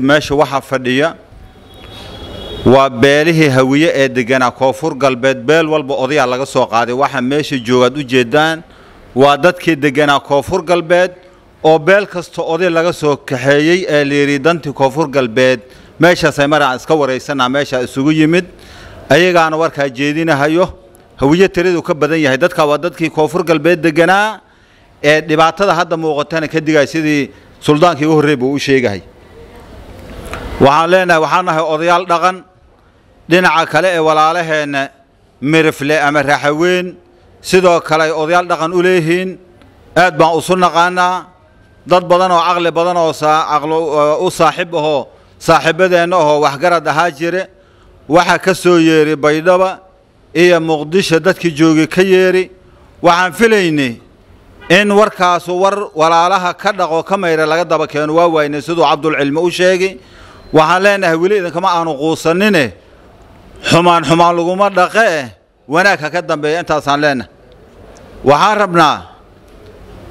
meesha waxaa fadhiya waa beelihii hawiye ee deganaa koonfur galbeed beel walba odayaa laga soo qaaday waxaa meesha joogaad u jeedaan waa dadkii deganaa koonfur galbeed oo beel kasta oday laga soo kaxeeyey ee layidhi dantii koonfur galbeed meeshaasay maraan iska wareysanaa meeshaa isugu yimid ayagaana warkaa jeedinahayo hawiye tiradu ka badan yahay dadkaa waa dadkii koonfur galbeed deganaa ee dhibaatada hadda muuqatana ka digaya sidii suldaankii u horreey buu u sheegahay waxaan leenahay waxaan nahay odayaal dhaqan dhinaca kale ee walaalaheenna mirifle ama raxaweyn sidoo kale ay odayaal dhaqan u leeyihiin aad baan usu naqaanaa dad badan oo caqli badan oo u saaxib ahoo saaxiibadeenna ahoo waxgarad ahaa jire waxaa ka soo yeedhi baydhaba iyo muqdisho dadkii joogi ka yeedhi waxaan filaynay in warkaasu war walaalaha ka dhaqo ka mayra laga daba keeno waa waayne siduu cabdulcilmi u sheegay waxaan leenahay weli idinkama aanu quusanine xumaan xumaan laguma dhaqe eh wanaag ha ka dambeeya intaasaan leenahay waxaan rabnaa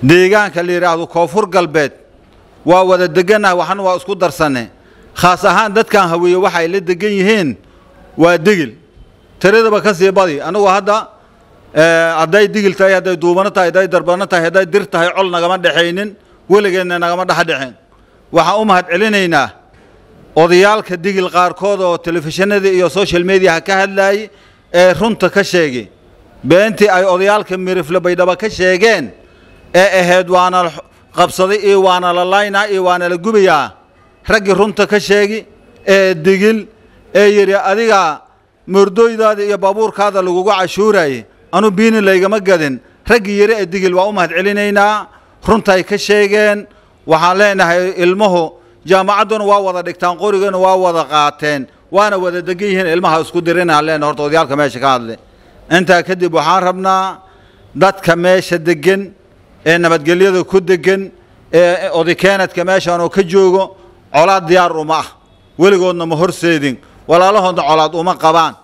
deegaanka la yidhaahdo koonfur galbeed waa wada deggannahay waxna waa isku darsane khaas ahaan dadkan haweeye waxa ay la degan yihiin waa digil tiradaba ka sii badi annagu hadda eh, hadday digil tahay hadday duubano tahay hadday darbano tahay hadday dir tahay col nagama dhexaynin weligeenna nagama dhex dhexeen waxaan u mahad celinaynaa odayaalka digil qaarkood oo telefishinada iyo social mediaha ka hadlayay ee runta ka sheegay beentii ay odayaalka mirifle baydhaba ka sheegeen ee ahayd waana la qabsaday iyo waana la laynaa iyo waana la gubayaa raggii runta ka sheegi ee digil ee yidhi adigaa moordooydaada iyo baabuurkaada lagugu cashuurayay anuu biini laygama gadin raggii yari ee digil waa u mahad celinaynaa runta ay ka sheegeen waxaan leenahay ilmuhu jaamacadduna waa wada dhigtaan qorigana waa wada qaateen waana wada degan yihiin ilmaha isku dirina leen horta odayaarka meesha ka hadle intaa kadib waxaan rabnaa dadka meesha degan ee nabadgelyada ku degan ee odikeenadka meeshaanoo ka joogo colaad diyaar uma ah weligoodna ma horseedin walaalahoodna colaad uma qabaan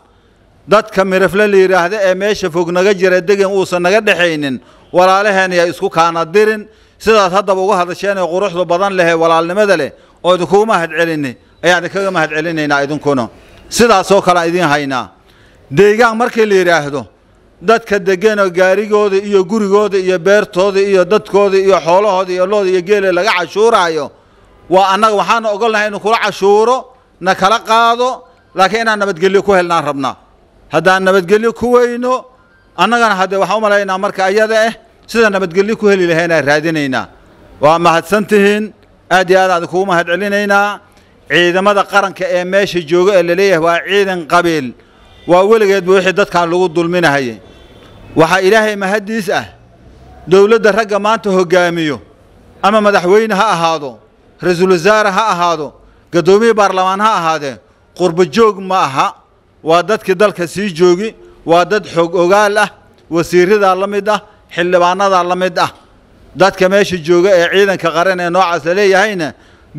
dadka mirafle la yidhaahda ee meesha fog naga jira degan uusan naga dhexaynin walaalaheena yaa isku kaana dirin sidaas haddaba uga hadasheenee quruxdu badan lehee walaalnimada leh oo idinkugu mahad celinay ayaan idinkaga mahadcelinaynaa idinkuna sidaasoo kalean idin haynaa deegaan markii la yidhaahdo dadka degenoo gaarigooda iyo gurigooda iyo beertooda iyo dadkooda iyo xoolahooda iyo looda iyo geele laga cashuuraayo waa annaga waxaana ogolnahay inu kula cashuuro na kala qaado laakiin inaan nabadgelyo ku helnaan rabnaa haddaan nabadgelyo ku weyno annagana hadde waxaan u malaynaa marka ayada ah sidaa nabadgelyo ku heli lahaynaa raadinaynaa waa mahadsantihiin aad iyo aad aan kugu mahad celinaynaa ciidamada qaranka ee meesha jooga ee laleeyahay waa ciidan qabiil waa weligeedba wixii dadkan lagu dulminahayay waxaa ilaahay mahaddiis ah dowladda ragga maanta hoggaamiyo ama madaxweyne ha ahaado ra-iisul wasaare ha ahaado gadoomiyii baarlamaan ha ahaadee qurba joog ma aha waa dadkii dalka sii joogi waa dad xog ogaal ah wasiiradaa la mid ah xildhibaanada la mid ah dadka meesha jooga ee ciidanka qaran ee noocaas la leeyahayna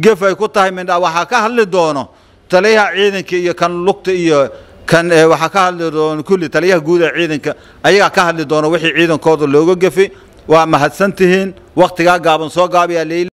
gef ay ku tahay mindha waxaa ka hadli doono taliyaha ciidanka iyo kan lugta iyo kan eh, waxaa ka hadli doono kulli taliyaha guud ee ciidanka ayagaa ka hadli doono wixii ciidankooda looga gefi waa mahadsan tihiin wakhtigaa gaaban soo gaabayaa